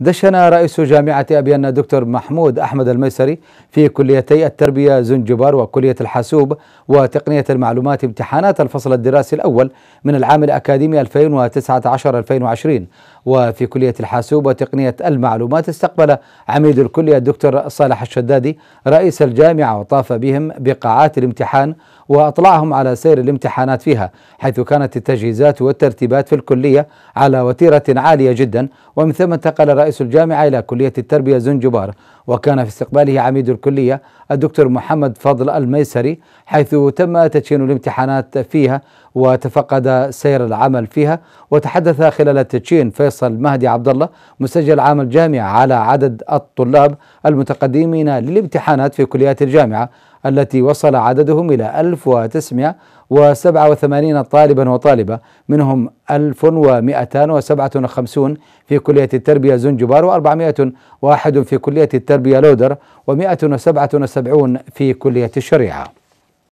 دشن رئيس جامعة أبيان دكتور محمود أحمد الميسري في كليتي التربية زنجبار وكلية الحاسوب وتقنية المعلومات امتحانات الفصل الدراسي الأول من العام الأكاديمي 2019-2020 وفي كلية الحاسوب وتقنية المعلومات استقبل عميد الكلية الدكتور صالح الشدادي رئيس الجامعة وطاف بهم بقاعات الامتحان وأطلعهم على سير الامتحانات فيها حيث كانت التجهيزات والترتيبات في الكلية على وتيرة عالية جدا ومن ثم انتقل رئيس رئيس الجامعة إلى كلية التربية زنجبار وكان في استقباله عميد الكلية الدكتور محمد فضل الميسري حيث تم تدشين الامتحانات فيها وتفقد سير العمل فيها وتحدث خلال التدشين فيصل مهدي عبد الله مسجل عام الجامعة على عدد الطلاب المتقدمين للامتحانات في كليات الجامعة التي وصل عددهم إلى 1987 طالبا وطالبة منهم 1257 في كلية التربية زنجبار و401 في كلية التربية لودر و177 في كلية الشريعة